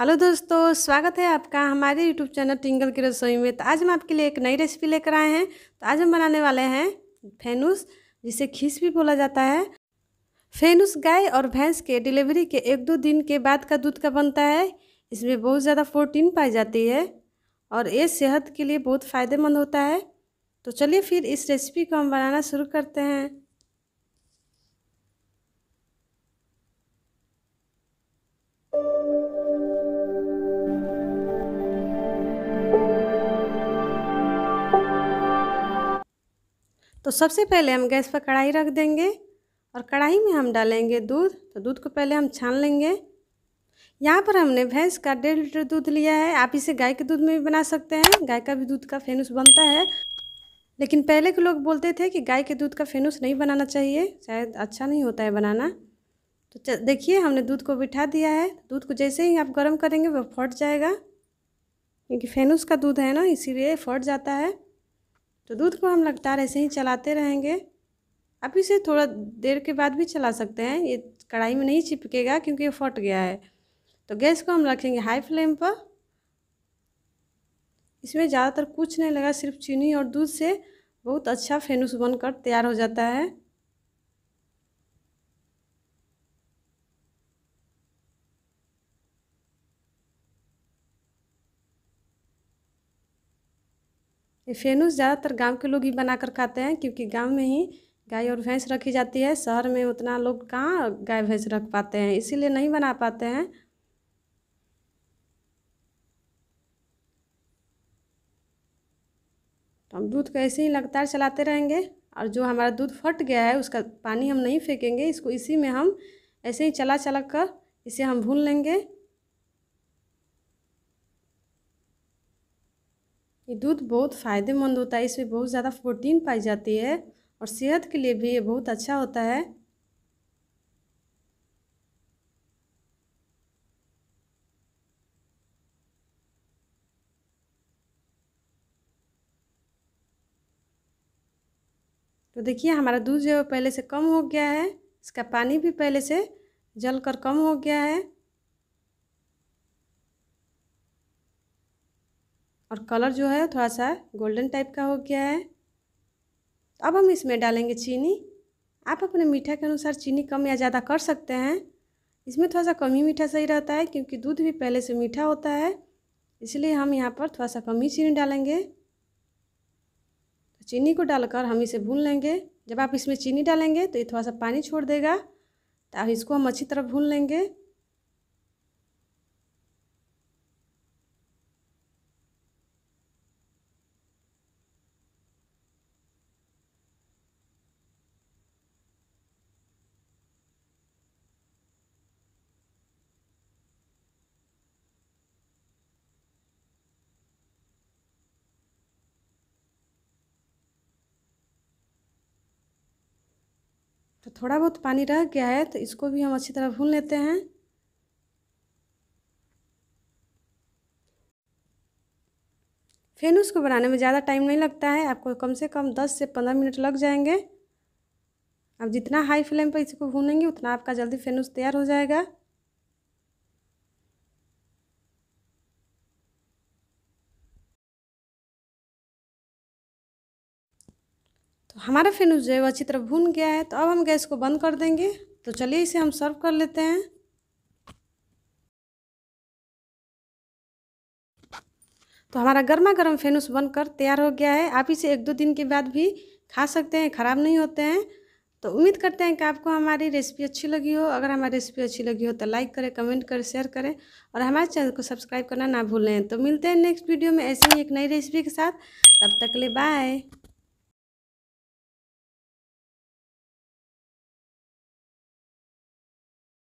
hello दोस्तों स्वागत है आपका हमारे यूट्यूब चैनल टिंगल की रसोई में तो आज हम आपके लिए एक नई रेसिपी लेकर आए हैं तो आज हम बनाने वाले हैं फेनूस जिसे खीस भी बोला जाता है फेनूस गाय और भैंस के डिलीवरी के एक दो दिन के बाद का दूध का बनता है इसमें बहुत ज़्यादा प्रोटीन पाई जाती है और ये सेहत के लिए बहुत फ़ायदेमंद होता है तो चलिए फिर इस रेसिपी को हम बनाना शुरू करते हैं तो सबसे पहले हम गैस पर कढ़ाई रख देंगे और कढ़ाई में हम डालेंगे दूध तो दूध को पहले हम छान लेंगे यहाँ पर हमने भैंस का डेढ़ लीटर दूध लिया है आप इसे गाय के दूध में भी बना सकते हैं गाय का भी दूध का फेनूस बनता है लेकिन पहले के लोग बोलते थे कि गाय के दूध का फेनूस नहीं बनाना चाहिए शायद अच्छा नहीं होता है बनाना तो देखिए हमने दूध को बिठा दिया है दूध को जैसे ही आप गर्म करेंगे वह फट जाएगा क्योंकि फेनूस का दूध है ना इसीलिए फट जाता है तो दूध को हम लगातार ऐसे ही चलाते रहेंगे आप इसे थोड़ा देर के बाद भी चला सकते हैं ये कढ़ाई में नहीं चिपकेगा क्योंकि ये फट गया है तो गैस को हम रखेंगे हाई फ्लेम पर इसमें ज़्यादातर कुछ नहीं लगा सिर्फ चीनी और दूध से बहुत अच्छा फेनुस बनकर तैयार हो जाता है ये फेनूस ज़्यादातर गांव के लोग ही बनाकर खाते हैं क्योंकि गांव में ही गाय और भैंस रखी जाती है शहर में उतना लोग कहाँ गाय भैंस रख पाते हैं इसीलिए नहीं बना पाते हैं तो हम दूध को ऐसे ही लगातार चलाते रहेंगे और जो हमारा दूध फट गया है उसका पानी हम नहीं फेंकेंगे इसको इसी में हम ऐसे ही चला चला कर इसे हम भून लेंगे ये दूध बहुत फ़ायदेमंद होता है इसमें बहुत ज़्यादा प्रोटीन पाई जाती है और सेहत के लिए भी ये बहुत अच्छा होता है तो देखिए हमारा दूध जो पहले से कम हो गया है इसका पानी भी पहले से जल कर कम हो गया है और कलर जो है थोड़ा सा गोल्डन टाइप का हो गया है अब हम इसमें डालेंगे चीनी आप अपने मीठा के अनुसार चीनी कम या ज़्यादा कर सकते हैं इसमें थोड़ा सा कम ही मीठा सही रहता है क्योंकि दूध भी पहले से मीठा होता है इसलिए हम यहाँ पर थोड़ा सा कम ही चीनी डालेंगे तो चीनी को डालकर हम इसे भून लेंगे जब आप इसमें चीनी डालेंगे तो ये थोड़ा सा पानी छोड़ देगा तो इसको हम अच्छी तरह भून लेंगे तो थोड़ा बहुत पानी रह गया है तो इसको भी हम अच्छी तरह भून लेते हैं फिर उसको बनाने में ज़्यादा टाइम नहीं लगता है आपको कम से कम दस से पंद्रह मिनट लग जाएंगे अब जितना हाई फ्लेम पर इसको भूनेंगे उतना आपका जल्दी फेनूस तैयार हो जाएगा हमारा फिर जो अच्छी तरह भून गया है तो अब हम गैस को बंद कर देंगे तो चलिए इसे हम सर्व कर लेते हैं तो हमारा गर्मा गर्म फेनूस बनकर तैयार हो गया है आप इसे एक दो दिन के बाद भी खा सकते हैं ख़राब नहीं होते हैं तो उम्मीद करते हैं कि आपको हमारी रेसिपी अच्छी लगी हो अगर हमारी रेसिपी अच्छी लगी हो तो लाइक करें कमेंट करें शेयर करें और हमारे चैनल को सब्सक्राइब करना ना भूलें तो मिलते हैं नेक्स्ट वीडियो में ऐसे ही एक नई रेसिपी के साथ तब तक ले बाय